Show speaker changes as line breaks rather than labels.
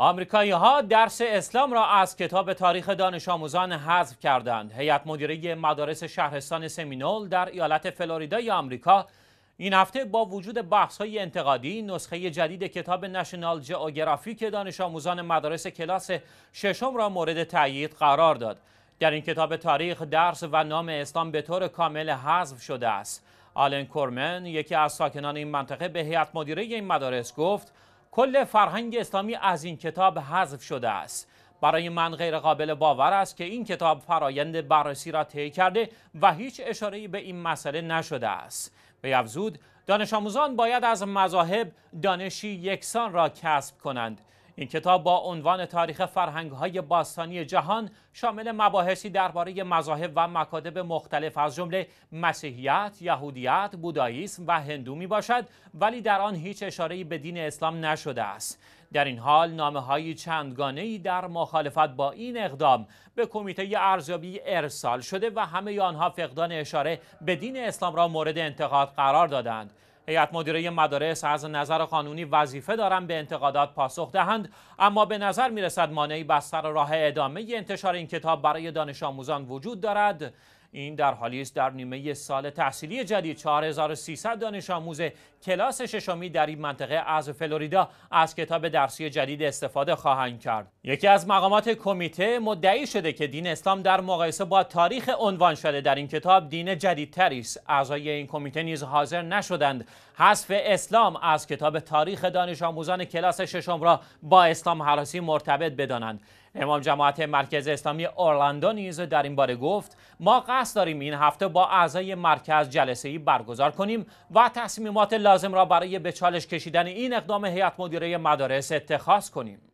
آمریکایی ها درس اسلام را از کتاب تاریخ دانش آموزان حذف کردند. هیئت مدیره مدارس شهرستان سمینول در ایالت فلوریدای آمریکا این هفته با وجود بحث های انتقادی نسخه جدید کتاب نشنال که دانش آموزان مدارس کلاس ششم را مورد تایید قرار داد. در این کتاب تاریخ درس و نام اسلام به طور کامل حذف شده است. آلن کورمن یکی از ساکنان این منطقه به هیئت مدیره این مدارس گفت کل فرهنگ اسلامی از این کتاب حذف شده است برای من غیر قابل باور است که این کتاب فرایند بررسی را طی کرده و هیچ اشاره‌ای به این مسئله نشده است به افزود دانش آموزان باید از مذاهب دانشی یکسان را کسب کنند این کتاب با عنوان تاریخ فرهنگ های باستانی جهان شامل مباحثی درباره مذاهب و مکاتب مختلف از جمله مسیحیت، یهودیت، بوداییسم و هندو می باشد ولی در آن هیچ اشاره‌ای به دین اسلام نشده است. در این حال نامه های چندگانه ای در مخالفت با این اقدام به کمیته ارزیابی ارسال شده و همه آنها فقدان اشاره به دین اسلام را مورد انتقاد قرار دادند. هیئت مدیره مدارس از نظر قانونی وظیفه دارند به انتقادات پاسخ دهند اما به نظر میرسد مانعی بستر راه ادامه انتشار این کتاب برای دانش آموزان وجود دارد این در حالی است در نیمه سال تحصیلی جدید 4300 دانش آموز کلاس ششمی در این منطقه از فلوریدا از کتاب درسی جدید استفاده خواهند کرد یکی از مقامات کمیته مدعی شده که دین اسلام در مقایسه با تاریخ عنوان شده در این کتاب دین جدیدتری است اعضای این کمیته نیز حاضر نشدند حذف اسلام از کتاب تاریخ دانش آموزان کلاس ششم را با اسلام حراسی مرتبط بدانند امام جماعت مرکز اسلامی اورلاندو نیز در این باره گفت ما قصد داریم این هفته با اعضای مرکز جلسه ای برگزار کنیم و تصمیمات لازم را برای به چالش کشیدن این اقدام هیئت مدیره مدارس اتخاذ کنیم